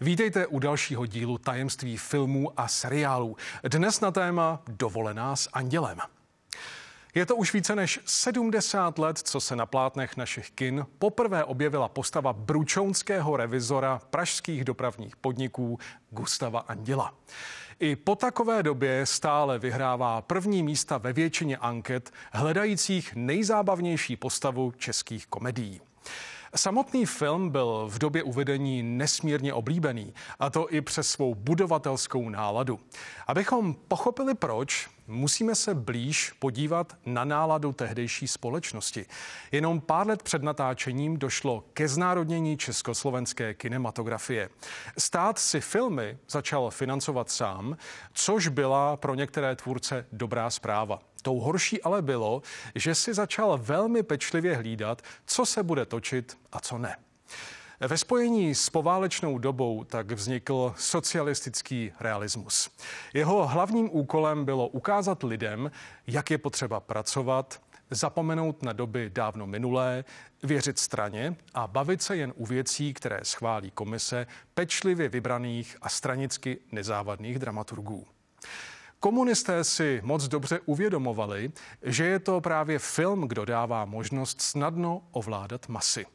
Vítejte u dalšího dílu tajemství filmů a seriálů. Dnes na téma Dovolená s andělem. Je to už více než 70 let, co se na plátnech našich kin poprvé objevila postava bručounského revizora pražských dopravních podniků Gustava Anděla. I po takové době stále vyhrává první místa ve většině anket hledajících nejzábavnější postavu českých komedií. Samotný film byl v době uvedení nesmírně oblíbený, a to i přes svou budovatelskou náladu. Abychom pochopili proč, musíme se blíž podívat na náladu tehdejší společnosti. Jenom pár let před natáčením došlo ke znárodnění československé kinematografie. Stát si filmy začal financovat sám, což byla pro některé tvůrce dobrá zpráva. Tou horší ale bylo, že si začal velmi pečlivě hlídat, co se bude točit a co ne. Ve spojení s poválečnou dobou tak vznikl socialistický realismus. Jeho hlavním úkolem bylo ukázat lidem, jak je potřeba pracovat, zapomenout na doby dávno minulé, věřit straně a bavit se jen u věcí, které schválí komise pečlivě vybraných a stranicky nezávadných dramaturgů. Komunisté si moc dobře uvědomovali, že je to právě film, kdo dává možnost snadno ovládat masy.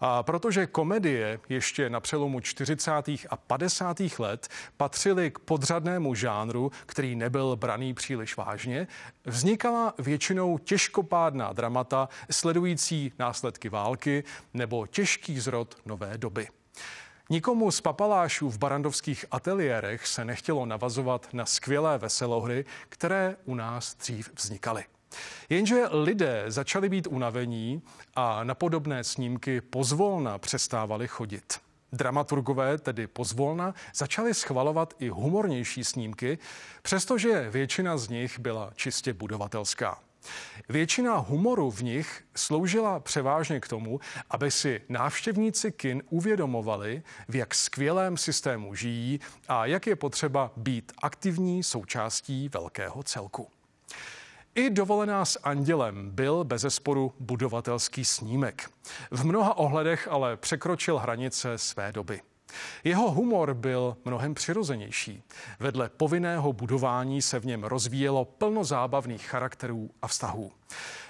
A protože komedie ještě na přelomu 40. a 50. let patřily k podřadnému žánru, který nebyl braný příliš vážně, vznikala většinou těžkopádná dramata sledující následky války nebo těžký zrod nové doby. Nikomu z papalášů v barandovských ateliérech se nechtělo navazovat na skvělé veselohry, které u nás dřív vznikaly. Jenže lidé začali být unavení a na podobné snímky pozvolna přestávali chodit. Dramaturgové tedy pozvolna začali schvalovat i humornější snímky, přestože většina z nich byla čistě budovatelská. Většina humoru v nich sloužila převážně k tomu, aby si návštěvníci kin uvědomovali, v jak skvělém systému žijí a jak je potřeba být aktivní součástí velkého celku. I dovolená s andělem byl bezesporu budovatelský snímek. V mnoha ohledech ale překročil hranice své doby. Jeho humor byl mnohem přirozenější. Vedle povinného budování se v něm rozvíjelo plno zábavných charakterů a vztahů.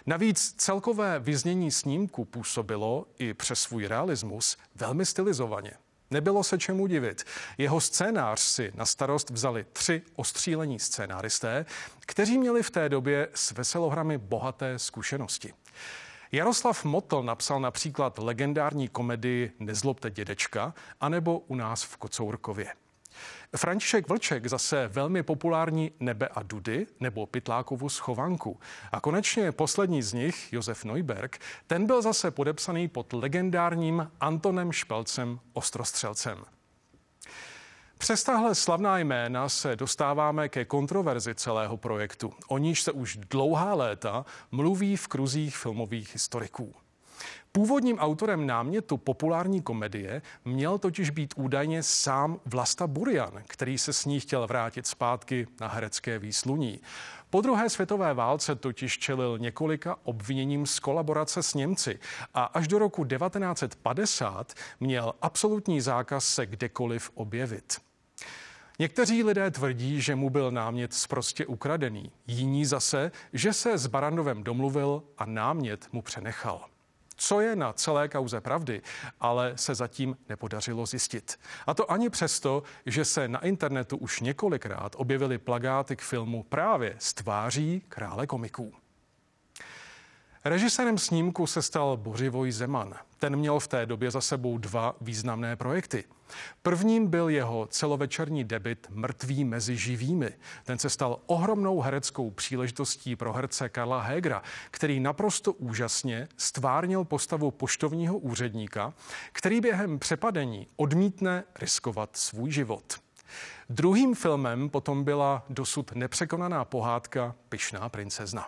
Navíc celkové vyznění snímku působilo i přes svůj realismus velmi stylizovaně. Nebylo se čemu divit. Jeho scénář si na starost vzali tři ostřílení scénáristé, kteří měli v té době s veselohrami bohaté zkušenosti. Jaroslav Motl napsal například legendární komedii Nezlobte dědečka, anebo U nás v Kocourkově. František Vlček zase velmi populární Nebe a Dudy nebo Pytlákovu schovanku. A konečně poslední z nich, Josef Neuberg, ten byl zase podepsaný pod legendárním Antonem Špelcem Ostrostřelcem. Přes tahle slavná jména se dostáváme ke kontroverzi celého projektu. O níž se už dlouhá léta mluví v kruzích filmových historiků. Původním autorem námětu populární komedie měl totiž být údajně sám Vlasta Burian, který se s ní chtěl vrátit zpátky na herecké výsluní. Po druhé světové válce totiž čelil několika obviněním z kolaborace s Němci a až do roku 1950 měl absolutní zákaz se kdekoliv objevit. Někteří lidé tvrdí, že mu byl námět zprostě ukradený. Jiní zase, že se s Barandovem domluvil a námět mu přenechal. Co je na celé kauze pravdy, ale se zatím nepodařilo zjistit. A to ani přesto, že se na internetu už několikrát objevily plagáty k filmu právě z tváří krále komiků. Režisérem snímku se stal Bořivoj Zeman. Ten měl v té době za sebou dva významné projekty. Prvním byl jeho celovečerní debit Mrtví mezi živými. Ten se stal ohromnou hereckou příležitostí pro herce Karla Hegra, který naprosto úžasně stvárnil postavu poštovního úředníka, který během přepadení odmítne riskovat svůj život. Druhým filmem potom byla dosud nepřekonaná pohádka Pyšná princezna.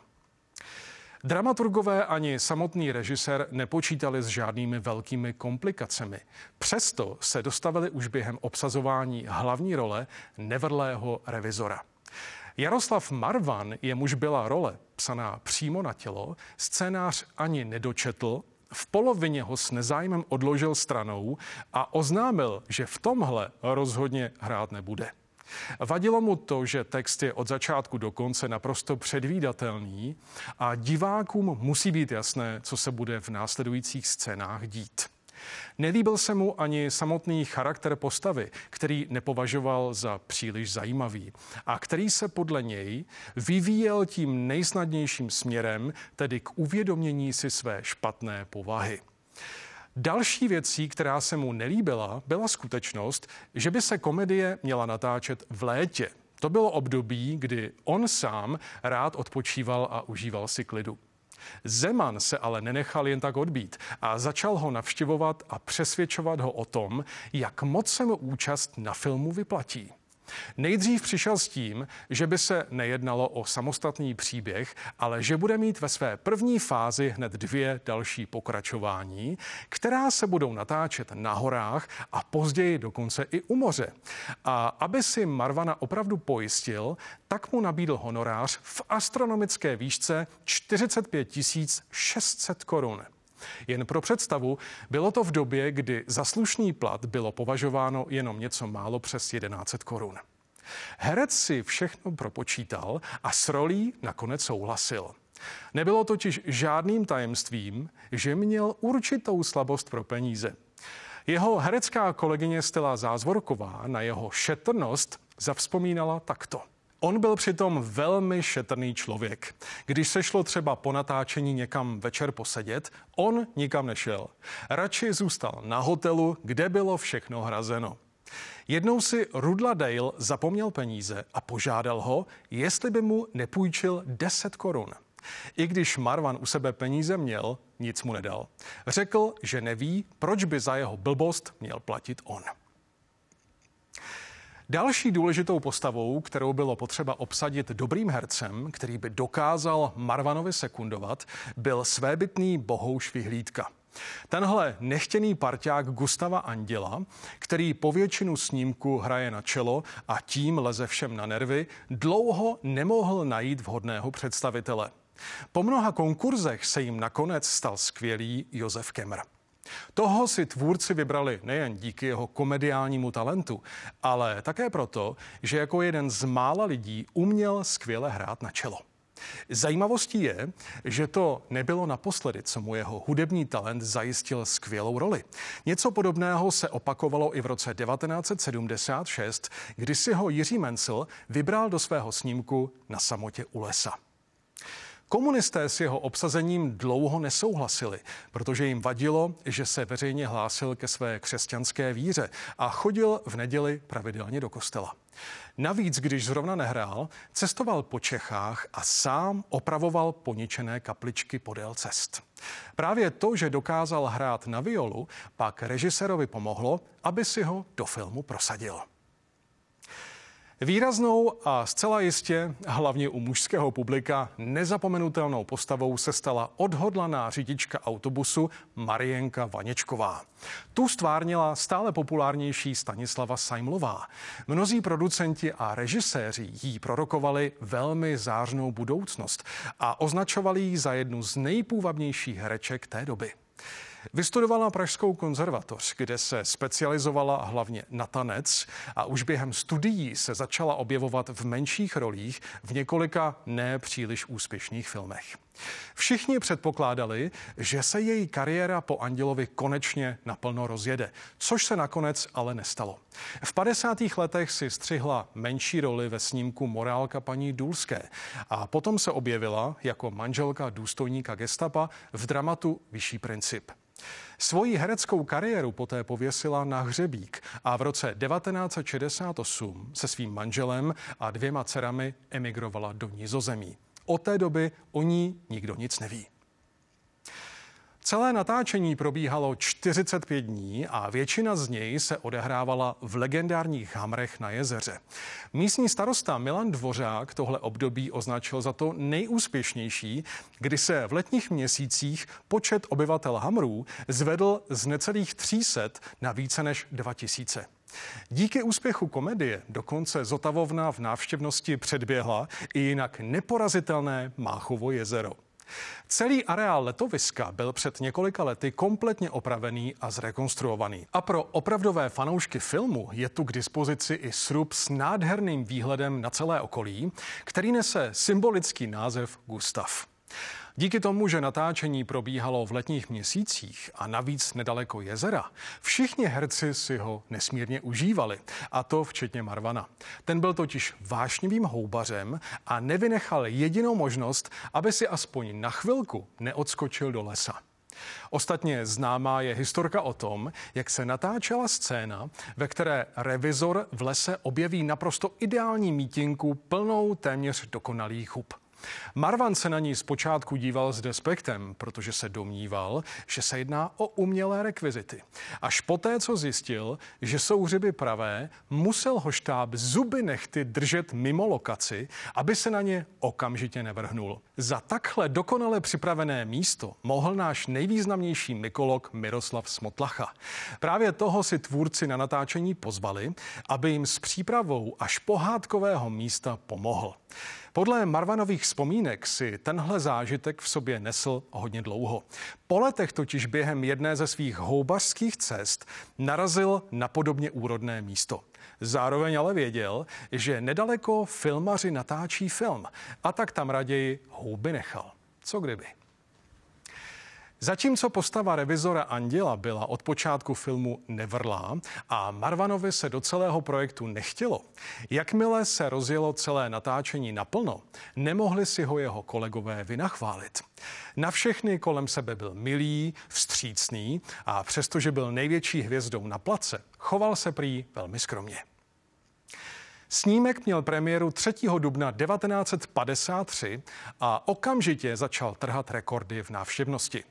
Dramaturgové ani samotný režisér nepočítali s žádnými velkými komplikacemi. Přesto se dostavili už během obsazování hlavní role nevrlého revizora. Jaroslav Marvan, jemuž byla role psaná přímo na tělo, scénář ani nedočetl, v polovině ho s nezájmem odložil stranou a oznámil, že v tomhle rozhodně hrát nebude. Vadilo mu to, že text je od začátku do konce naprosto předvídatelný a divákům musí být jasné, co se bude v následujících scénách dít. Nelíbil se mu ani samotný charakter postavy, který nepovažoval za příliš zajímavý a který se podle něj vyvíjel tím nejsnadnějším směrem, tedy k uvědomění si své špatné povahy. Další věcí, která se mu nelíbila, byla skutečnost, že by se komedie měla natáčet v létě. To bylo období, kdy on sám rád odpočíval a užíval si klidu. Zeman se ale nenechal jen tak odbít a začal ho navštěvovat a přesvědčovat ho o tom, jak moc se mu účast na filmu vyplatí. Nejdřív přišel s tím, že by se nejednalo o samostatný příběh, ale že bude mít ve své první fázi hned dvě další pokračování, která se budou natáčet na horách a později dokonce i u moře. A aby si Marvana opravdu pojistil, tak mu nabídl honorář v astronomické výšce 45 600 korun. Jen pro představu, bylo to v době, kdy za slušný plat bylo považováno jenom něco málo přes 1100 korun. Herec si všechno propočítal a s rolí nakonec souhlasil. Nebylo totiž žádným tajemstvím, že měl určitou slabost pro peníze. Jeho herecká kolegyně Stela Zázvorková na jeho šetrnost zavzpomínala takto. On byl přitom velmi šetrný člověk. Když se šlo třeba po natáčení někam večer posedět, on nikam nešel. Radši zůstal na hotelu, kde bylo všechno hrazeno. Jednou si Rudla Dale zapomněl peníze a požádal ho, jestli by mu nepůjčil 10 korun. I když Marvan u sebe peníze měl, nic mu nedal. Řekl, že neví, proč by za jeho blbost měl platit on. Další důležitou postavou, kterou bylo potřeba obsadit dobrým hercem, který by dokázal Marvanovi sekundovat, byl svébytný Bohouš Vyhlídka. Tenhle nechtěný parťák Gustava Anděla, který po většinu snímku hraje na čelo a tím leze všem na nervy, dlouho nemohl najít vhodného představitele. Po mnoha konkurzech se jim nakonec stal skvělý Josef Kemr. Toho si tvůrci vybrali nejen díky jeho komediálnímu talentu, ale také proto, že jako jeden z mála lidí uměl skvěle hrát na čelo. Zajímavostí je, že to nebylo naposledy, co mu jeho hudební talent zajistil skvělou roli. Něco podobného se opakovalo i v roce 1976, kdy si ho Jiří Mencel vybral do svého snímku na samotě u lesa. Komunisté s jeho obsazením dlouho nesouhlasili, protože jim vadilo, že se veřejně hlásil ke své křesťanské víře a chodil v neděli pravidelně do kostela. Navíc, když zrovna nehrál, cestoval po Čechách a sám opravoval poničené kapličky podél cest. Právě to, že dokázal hrát na violu, pak režisérovi pomohlo, aby si ho do filmu prosadil. Výraznou a zcela jistě, hlavně u mužského publika, nezapomenutelnou postavou se stala odhodlaná řidička autobusu Marienka Vaněčková. Tu stvárnila stále populárnější Stanislava Sajmlová. Mnozí producenti a režiséři jí prorokovali velmi zářnou budoucnost a označovali ji za jednu z nejpůvabnějších hereček té doby. Vystudovala Pražskou konzervatoř, kde se specializovala hlavně na tanec a už během studií se začala objevovat v menších rolích v několika nepříliš úspěšných filmech. Všichni předpokládali, že se její kariéra po Andělovi konečně naplno rozjede, což se nakonec ale nestalo. V 50. letech si střihla menší roli ve snímku Morálka paní Důlské a potom se objevila jako manželka důstojníka gestapa v dramatu Vyšší princip. Svoji hereckou kariéru poté pověsila na hřebík a v roce 1968 se svým manželem a dvěma dcerami emigrovala do Nizozemí. Od té doby o ní nikdo nic neví. Celé natáčení probíhalo 45 dní a většina z něj se odehrávala v legendárních hamrech na jezeře. Místní starosta Milan Dvořák tohle období označil za to nejúspěšnější, kdy se v letních měsících počet obyvatel hamrů zvedl z necelých 300 na více než 2000. Díky úspěchu komedie dokonce Zotavovna v návštěvnosti předběhla i jinak neporazitelné Máchovo jezero. Celý areál letoviska byl před několika lety kompletně opravený a zrekonstruovaný. A pro opravdové fanoušky filmu je tu k dispozici i srub s nádherným výhledem na celé okolí, který nese symbolický název Gustav. Díky tomu, že natáčení probíhalo v letních měsících a navíc nedaleko jezera, všichni herci si ho nesmírně užívali, a to včetně Marvana. Ten byl totiž vášnivým houbařem a nevynechal jedinou možnost, aby si aspoň na chvilku neodskočil do lesa. Ostatně známá je historka o tom, jak se natáčela scéna, ve které revizor v lese objeví naprosto ideální mítinku plnou téměř dokonalých hub. Marvan se na ní zpočátku díval s despektem, protože se domníval, že se jedná o umělé rekvizity. Až poté, co zjistil, že jsou ryby pravé, musel ho štáb zuby nechty držet mimo lokaci, aby se na ně okamžitě nevrhnul. Za takhle dokonale připravené místo mohl náš nejvýznamnější mykolog Miroslav Smotlacha. Právě toho si tvůrci na natáčení pozvali, aby jim s přípravou až pohádkového místa pomohl. Podle Marvanových vzpomínek si tenhle zážitek v sobě nesl hodně dlouho. Po letech totiž během jedné ze svých houbařských cest narazil na podobně úrodné místo. Zároveň ale věděl, že nedaleko filmaři natáčí film a tak tam raději houby nechal. Co kdyby? Zatímco postava revizora Anděla byla od počátku filmu nevrlá a Marvanovi se do celého projektu nechtělo, jakmile se rozjelo celé natáčení naplno, nemohli si ho jeho kolegové vynachválit. Na všechny kolem sebe byl milý, vstřícný a přestože byl největší hvězdou na place, choval se prý velmi skromně. Snímek měl premiéru 3. dubna 1953 a okamžitě začal trhat rekordy v návštěvnosti.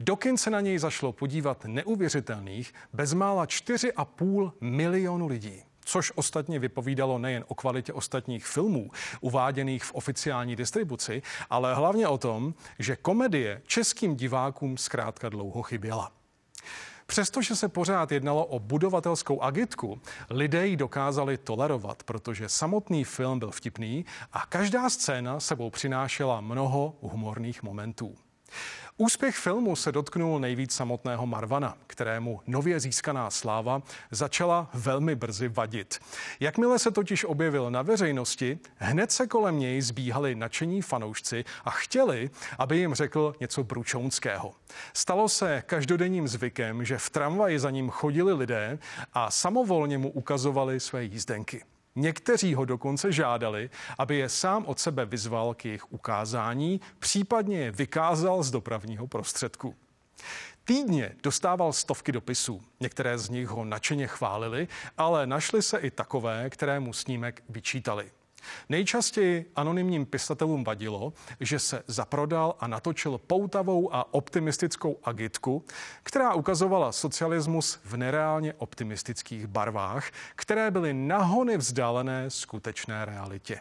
Do kin se na něj zašlo podívat neuvěřitelných bezmála 4,5 milionu lidí což ostatně vypovídalo nejen o kvalitě ostatních filmů uváděných v oficiální distribuci, ale hlavně o tom, že komedie českým divákům zkrátka dlouho chyběla. Přestože se pořád jednalo o budovatelskou agitku, lidé ji dokázali tolerovat, protože samotný film byl vtipný a každá scéna sebou přinášela mnoho humorných momentů. Úspěch filmu se dotknul nejvíc samotného Marvana, kterému nově získaná sláva začala velmi brzy vadit. Jakmile se totiž objevil na veřejnosti, hned se kolem něj zbíhali nadšení fanoušci a chtěli, aby jim řekl něco bručounského. Stalo se každodenním zvykem, že v tramvaji za ním chodili lidé a samovolně mu ukazovali své jízdenky. Někteří ho dokonce žádali, aby je sám od sebe vyzval k jejich ukázání, případně je vykázal z dopravního prostředku. Týdně dostával stovky dopisů. Některé z nich ho nadšeně chválili, ale našli se i takové, které mu snímek vyčítali. Nejčastěji anonymním pisatelům vadilo, že se zaprodal a natočil poutavou a optimistickou agitku, která ukazovala socialismus v nereálně optimistických barvách, které byly nahony vzdálené skutečné realitě.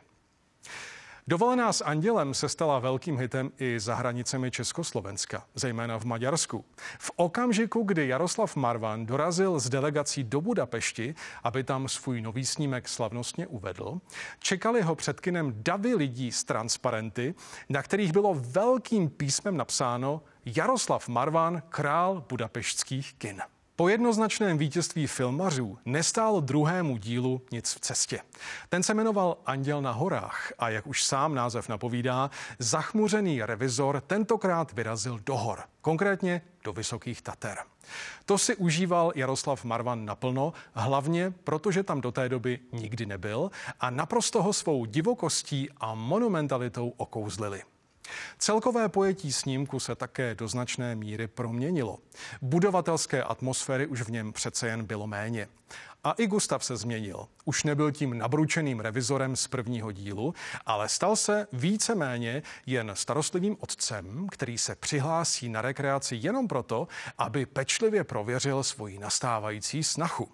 Dovolená s Andělem se stala velkým hitem i za hranicemi Československa, zejména v Maďarsku. V okamžiku, kdy Jaroslav Marvan dorazil s delegací do Budapešti, aby tam svůj nový snímek slavnostně uvedl, čekali ho před kinem davy lidí z transparenty, na kterých bylo velkým písmem napsáno Jaroslav Marvan, král budapeštských kin. Po jednoznačném vítězství filmařů nestálo druhému dílu nic v cestě. Ten se jmenoval Anděl na horách a jak už sám název napovídá, zachmuřený revizor tentokrát vyrazil do hor, konkrétně do Vysokých Tater. To si užíval Jaroslav Marvan naplno, hlavně protože tam do té doby nikdy nebyl a naprosto ho svou divokostí a monumentalitou okouzlili. Celkové pojetí snímku se také do značné míry proměnilo. Budovatelské atmosféry už v něm přece jen bylo méně. A i Gustav se změnil. Už nebyl tím nabručeným revizorem z prvního dílu, ale stal se víceméně jen starostlivým otcem, který se přihlásí na rekreaci jenom proto, aby pečlivě prověřil svoji nastávající snachu.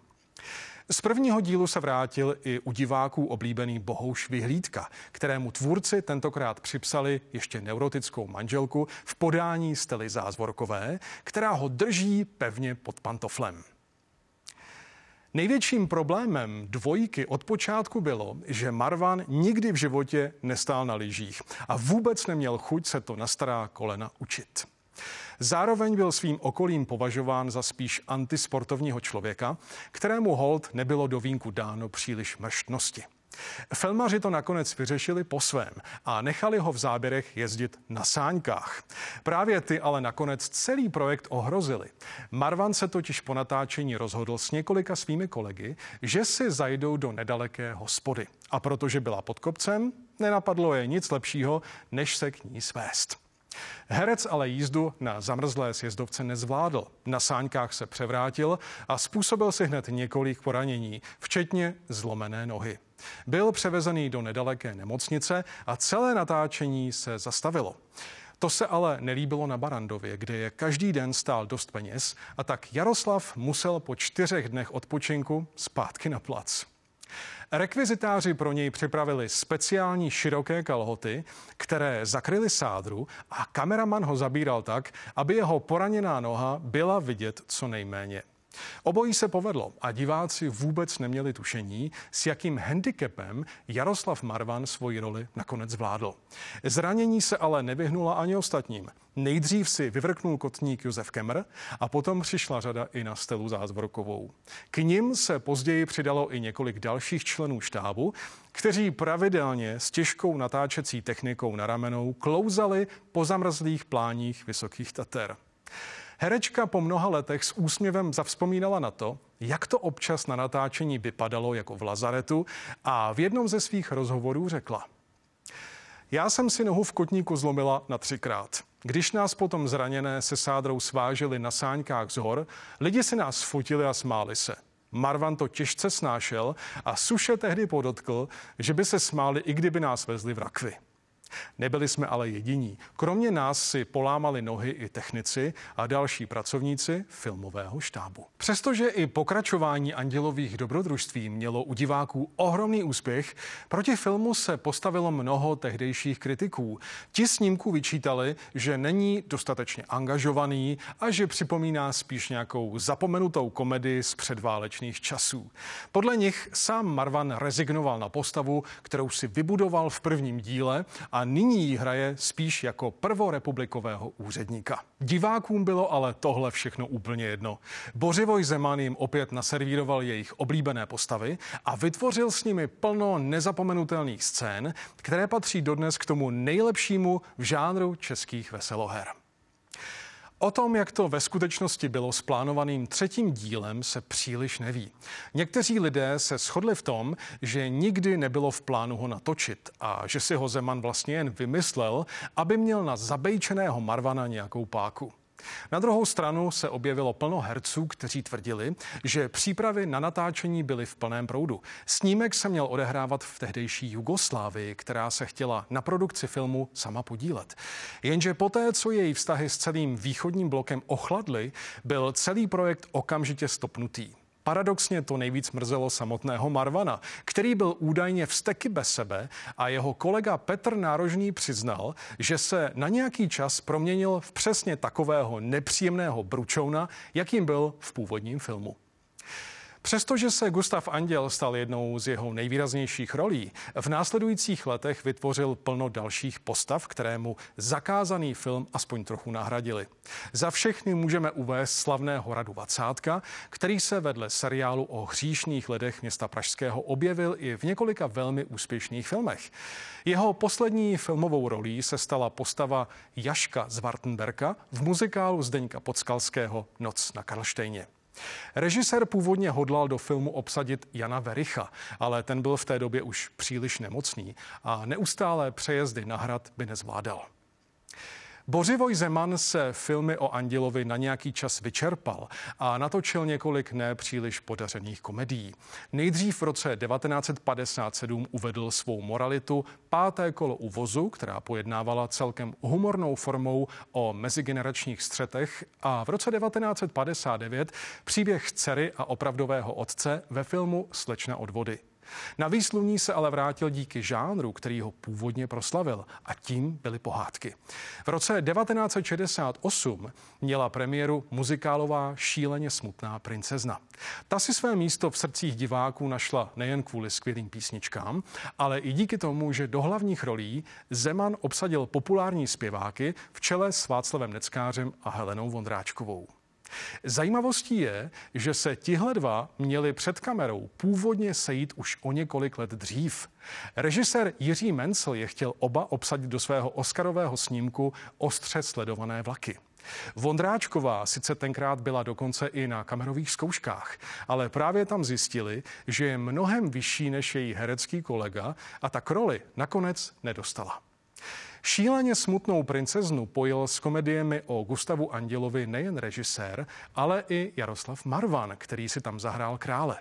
Z prvního dílu se vrátil i u diváků oblíbený Bohouš Vyhlídka, kterému tvůrci tentokrát připsali ještě neurotickou manželku v podání Stely Zázvorkové, která ho drží pevně pod pantoflem. Největším problémem dvojky od počátku bylo, že Marvan nikdy v životě nestál na lyžích a vůbec neměl chuť se to na stará kolena učit. Zároveň byl svým okolím považován za spíš antisportovního člověka, kterému hold nebylo do vínku dáno příliš mrštnosti. Filmaři to nakonec vyřešili po svém a nechali ho v záběrech jezdit na sáňkách. Právě ty ale nakonec celý projekt ohrozili. Marvan se totiž po natáčení rozhodl s několika svými kolegy, že si zajdou do nedaleké hospody. A protože byla pod kopcem, nenapadlo je nic lepšího, než se k ní svést. Herec ale jízdu na zamrzlé sjezdovce nezvládl. Na sáňkách se převrátil a způsobil si hned několik poranění, včetně zlomené nohy. Byl převezený do nedaleké nemocnice a celé natáčení se zastavilo. To se ale nelíbilo na Barandově, kde je každý den stál dost peněz a tak Jaroslav musel po čtyřech dnech odpočinku zpátky na plac. Rekvizitáři pro něj připravili speciální široké kalhoty, které zakryly sádru a kameraman ho zabíral tak, aby jeho poraněná noha byla vidět co nejméně. Obojí se povedlo a diváci vůbec neměli tušení, s jakým handicapem Jaroslav Marvan svoji roli nakonec vládl. Zranění se ale nevyhnula ani ostatním. Nejdřív si vyvrknul kotník Josef Kemr a potom přišla řada i na Stelu Zázvorkovou. K ním se později přidalo i několik dalších členů štábu, kteří pravidelně s těžkou natáčecí technikou na ramenou klouzali po zamrzlých pláních Vysokých Tater. Herečka po mnoha letech s úsměvem zavzpomínala na to, jak to občas na natáčení vypadalo jako v lazaretu a v jednom ze svých rozhovorů řekla. Já jsem si nohu v kotníku zlomila na třikrát. Když nás potom zraněné se sádrou sváželi na sáňkách z hor, lidi si nás fotili a smáli se. Marvan to těžce snášel a suše tehdy podotkl, že by se smáli, i kdyby nás vezli v rakvi. Nebyli jsme ale jediní. Kromě nás si polámali nohy i technici a další pracovníci filmového štábu. Přestože i pokračování Andělových dobrodružství mělo u diváků ohromný úspěch, proti filmu se postavilo mnoho tehdejších kritiků. Ti snímku vyčítali, že není dostatečně angažovaný a že připomíná spíš nějakou zapomenutou komedii z předválečných časů. Podle nich sám Marvan rezignoval na postavu, kterou si vybudoval v prvním díle a nyní ji hraje spíš jako prvorepublikového úředníka. Divákům bylo ale tohle všechno úplně jedno. Bořivoj Zeman jim opět naservíroval jejich oblíbené postavy a vytvořil s nimi plno nezapomenutelných scén, které patří dodnes k tomu nejlepšímu v žánru českých veseloher. O tom, jak to ve skutečnosti bylo s plánovaným třetím dílem, se příliš neví. Někteří lidé se shodli v tom, že nikdy nebylo v plánu ho natočit a že si ho Zeman vlastně jen vymyslel, aby měl na zabejčeného Marvana nějakou páku. Na druhou stranu se objevilo plno herců, kteří tvrdili, že přípravy na natáčení byly v plném proudu. Snímek se měl odehrávat v tehdejší Jugoslávii, která se chtěla na produkci filmu sama podílet. Jenže poté, co její vztahy s celým východním blokem ochladly, byl celý projekt okamžitě stopnutý. Paradoxně to nejvíc mrzelo samotného Marvana, který byl údajně vsteky bez sebe a jeho kolega Petr Nárožný přiznal, že se na nějaký čas proměnil v přesně takového nepříjemného bručouna, jakým byl v původním filmu. Přestože se Gustav Anděl stal jednou z jeho nejvýraznějších rolí, v následujících letech vytvořil plno dalších postav, kterému zakázaný film aspoň trochu nahradili. Za všechny můžeme uvést slavného Radu Vacátka, který se vedle seriálu o hříšných ledech města Pražského objevil i v několika velmi úspěšných filmech. Jeho poslední filmovou rolí se stala postava Jaška z Wartenberka v muzikálu Zdeňka Podskalského Noc na Karlštejně. Režisér původně hodlal do filmu obsadit Jana Vericha, ale ten byl v té době už příliš nemocný a neustálé přejezdy na hrad by nezvládal. Bořivoj Zeman se filmy o Andělovi na nějaký čas vyčerpal a natočil několik nepříliš podařených komedií. Nejdřív v roce 1957 uvedl svou moralitu Páté kolo u vozu, která pojednávala celkem humornou formou o mezigeneračních střetech a v roce 1959 příběh dcery a opravdového otce ve filmu Slečna od vody. Na výsluní se ale vrátil díky žánru, který ho původně proslavil a tím byly pohádky. V roce 1968 měla premiéru muzikálová Šíleně smutná princezna. Ta si své místo v srdcích diváků našla nejen kvůli skvělým písničkám, ale i díky tomu, že do hlavních rolí Zeman obsadil populární zpěváky v čele s Václavem Neckářem a Helenou Vondráčkovou. Zajímavostí je, že se tihle dva měli před kamerou původně sejít už o několik let dřív. Režisér Jiří Mencel je chtěl oba obsadit do svého Oscarového snímku ostře sledované vlaky. Vondráčková sice tenkrát byla dokonce i na kamerových zkouškách, ale právě tam zjistili, že je mnohem vyšší než její herecký kolega a tak roli nakonec nedostala. Šíleně smutnou princeznu pojil s komediemi o Gustavu Andělovi nejen režisér, ale i Jaroslav Marvan, který si tam zahrál krále.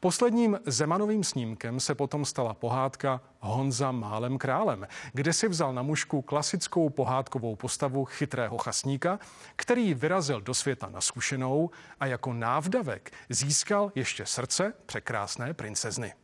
Posledním Zemanovým snímkem se potom stala pohádka Honza málem králem, kde si vzal na mušku klasickou pohádkovou postavu chytrého chasníka, který vyrazil do světa na zkušenou a jako návdavek získal ještě srdce překrásné princezny.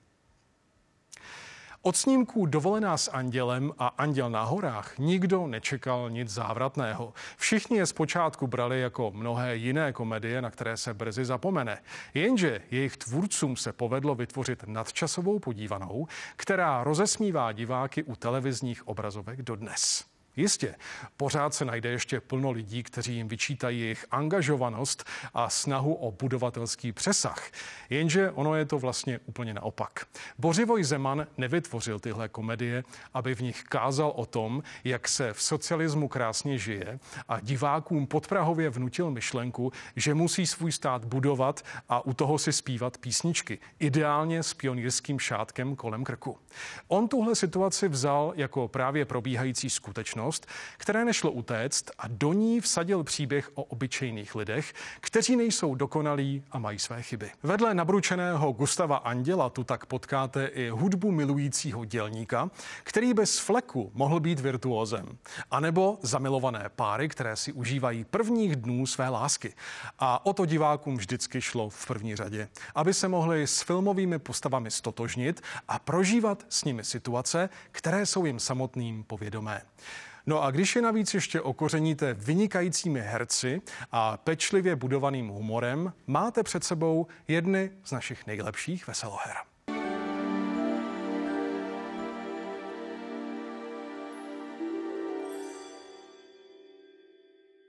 Od snímků Dovolená s andělem a Anděl na horách nikdo nečekal nic závratného. Všichni je zpočátku brali jako mnohé jiné komedie, na které se brzy zapomene. Jenže jejich tvůrcům se povedlo vytvořit nadčasovou podívanou, která rozesmívá diváky u televizních obrazovek dodnes. Jistě, pořád se najde ještě plno lidí, kteří jim vyčítají jejich angažovanost a snahu o budovatelský přesah. Jenže ono je to vlastně úplně naopak. Bořivoj Zeman nevytvořil tyhle komedie, aby v nich kázal o tom, jak se v socialismu krásně žije a divákům podprahově vnutil myšlenku, že musí svůj stát budovat a u toho si zpívat písničky, ideálně s pionýrským šátkem kolem krku. On tuhle situaci vzal jako právě probíhající skutečnost skutečnost, které nešlo utéct a do ní vsadil příběh o obyčejných lidech, kteří nejsou dokonalí a mají své chyby. Vedle nabručeného Gustava Anděla tu tak potkáte i hudbu milujícího dělníka, který bez fleku mohl být virtuózem. anebo nebo zamilované páry, které si užívají prvních dnů své lásky. A o to divákům vždycky šlo v první řadě, aby se mohli s filmovými postavami stotožnit a prožívat s nimi situace, které jsou jim samotným povědomé. No a když je navíc ještě okořeníte vynikajícími herci a pečlivě budovaným humorem, máte před sebou jedny z našich nejlepších veseloher.